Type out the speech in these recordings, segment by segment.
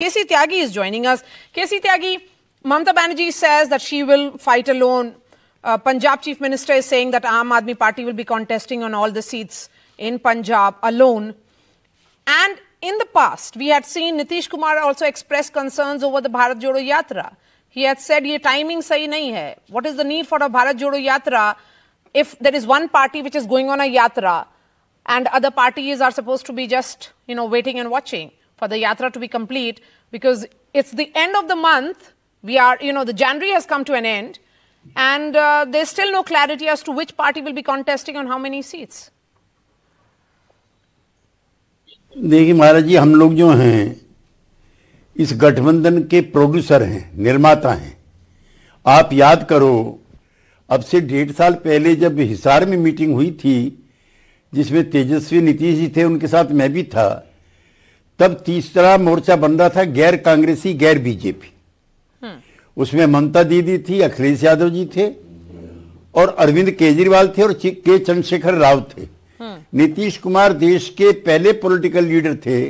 Casey Tyagi is joining us. Casey Tyagi, Mamta Banerjee says that she will fight alone. Uh, Punjab Chief Minister is saying that Aam Aadmi Party will be contesting on all the seats in Punjab alone. And in the past, we had seen Nitish Kumar also express concerns over the Bharat Jodo Yatra. He had said, "Ye timing sahi nahi hai. What is the need for a Bharat Jodo Yatra if there is one party which is going on a yatra and other parties are supposed to be just, you know, waiting and watching?" for the yatra to be complete because it's the end of the month. We are, you know, the January has come to an end, and uh, there's still no clarity as to which party will be contesting on how many seats. देखिए महाराज जी हम लोग जो हैं इस गठबंधन के producer हैं निर्माता हैं आप याद करो अब से डेढ़ साल पहले जब हिसार में मीटिंग हुई थी जिसमें तेजस्वी नीतीश जी थे उनके साथ मैं भी था तब तीसरा मोर्चा बन रहा था गैर कांग्रेसी गैर बीजेपी हम्म। उसमें ममता दीदी थी अखिलेश यादव जी थे और अरविंद केजरीवाल थे और के चंद्रशेखर राव थे हम्म। नीतीश कुमार देश के पहले पॉलिटिकल लीडर थे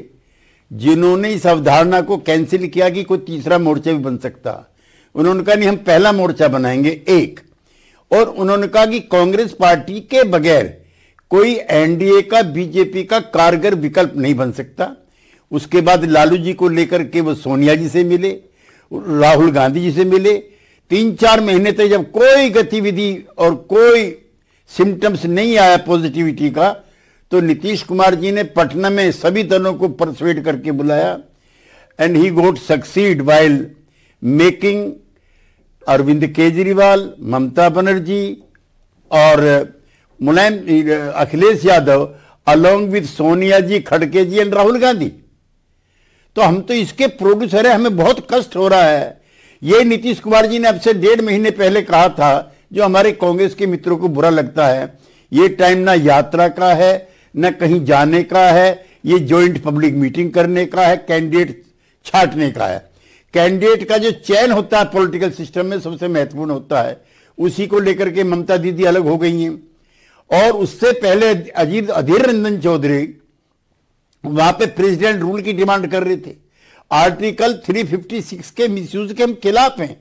जिन्होंने इस अवधारणा को कैंसिल किया कि कोई तीसरा मोर्चा भी बन सकता उन्होंने कहा नहीं हम पहला मोर्चा बनाएंगे एक और उन्होंने कहा कि कांग्रेस पार्टी के बगैर कोई एनडीए का बीजेपी का कारगर विकल्प नहीं बन सकता उसके बाद लालू जी को लेकर के वो सोनिया जी से मिले राहुल गांधी जी से मिले तीन चार महीने तक जब कोई गतिविधि और कोई सिम्टम्स नहीं आया पॉजिटिविटी का तो नीतीश कुमार जी ने पटना में सभी दलों को परसवेट करके बुलाया and he got succeed while making Arvind Kejriwal Mamata Banerjee और मुलायम अखिलेश यादव अलोंग विद सोनिया जी खड़के जी एंड राहुल गांधी तो हम तो इसके प्रोड्यूसर है हमें बहुत कष्ट हो रहा है ये नीतीश कुमार जी ने अब से डेढ़ महीने पहले कहा था जो हमारे कांग्रेस के मित्रों को बुरा लगता है ये टाइम ना यात्रा का है न कहीं जाने का है ये ज्वाइंट पब्लिक मीटिंग करने का है कैंडिडेट छाटने का है कैंडिडेट का जो चयन होता है पॉलिटिकल सिस्टम में सबसे महत्वपूर्ण होता है उसी को लेकर के ममता दीदी अलग हो गई हैं और उससे पहले अजीत अधीर रंजन चौधरी वहां पे प्रेसिडेंट रूल की डिमांड कर रहे थे आर्टिकल 356 के मिसयूज के हम खिलाफ हैं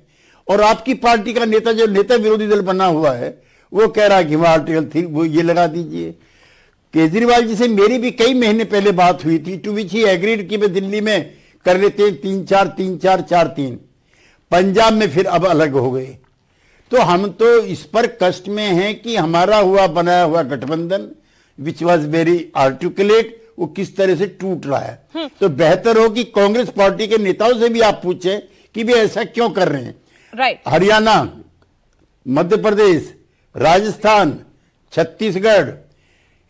और आपकी पार्टी का नेता जो नेता विरोधी दल बना हुआ है वो कह रहा है कि वहां आर्टिकल थ्री वो ये लगा दीजिए केजरीवाल जी से मेरी भी कई महीने पहले बात हुई थी टू विच ही एग्रीड की मैं दिल्ली में कर लेते हैं तीन चार तीन चार चार तीन पंजाब में फिर अब अलग हो गए तो हम तो इस पर कष्ट में हैं कि हमारा हुआ बनाया हुआ गठबंधन विच वॉज वेरी आर्टिकुलेट वो किस तरह से टूट रहा है तो बेहतर हो कि कांग्रेस पार्टी के नेताओं से भी आप पूछें कि भी ऐसा क्यों कर रहे हैं हरियाणा मध्य प्रदेश राजस्थान छत्तीसगढ़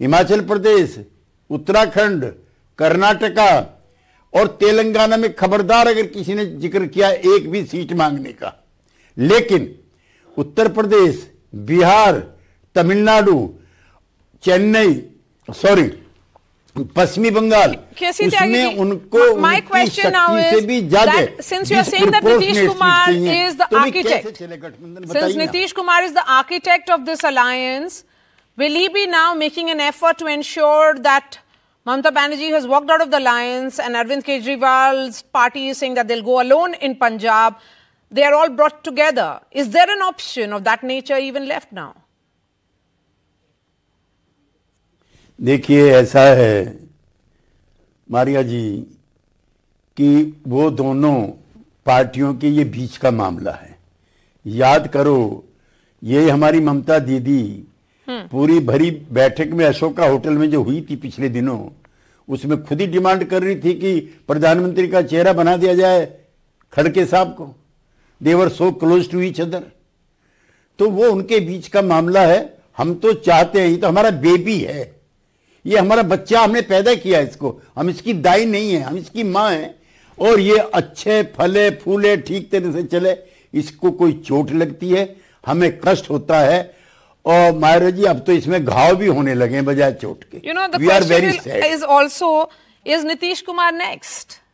हिमाचल प्रदेश उत्तराखंड कर्नाटका और तेलंगाना में खबरदार अगर किसी ने जिक्र किया एक भी सीट मांगने का लेकिन Uttar Pradesh Bihar Tamil Nadu Chennai sorry My question now is my question now is भी ज्यादा since you are saying that Nitish Kumar is the architect since Nitish Kumar will he be now making an effort to ensure that Mamata Banerjee has walked out of the alliance and Arvind Kejriwal's party is saying that they'll go alone in Punjab? They are all brought together. Is there an option of that nature even left now? देखिए ऐसा है मारिया जी कि वो दोनों पार्टियों के ये बीच का मामला है याद करो ये हमारी ममता दीदी हम्म। पूरी भरी बैठक में अशोका होटल में जो हुई थी पिछले दिनों उसमें खुद ही डिमांड कर रही थी कि प्रधानमंत्री का चेहरा बना दिया जाए खड़के साहब को they're so close to each other तो वो उनके बीच का मामला है हम तो चाहते हैं ये तो हमारा बेबी है ये हमारा बच्चा हमने पैदा किया इसको हम इसकी दाई नहीं है हम इसकी माँ हैं और ये अच्छे फले फूले ठीक तरह से चले इसको कोई चोट लगती है हमें कष्ट होता है और महाराज जी अब तो इसमें घाव भी होने लगे बजाय चोट के you know we are very is also is Nitish Kumar next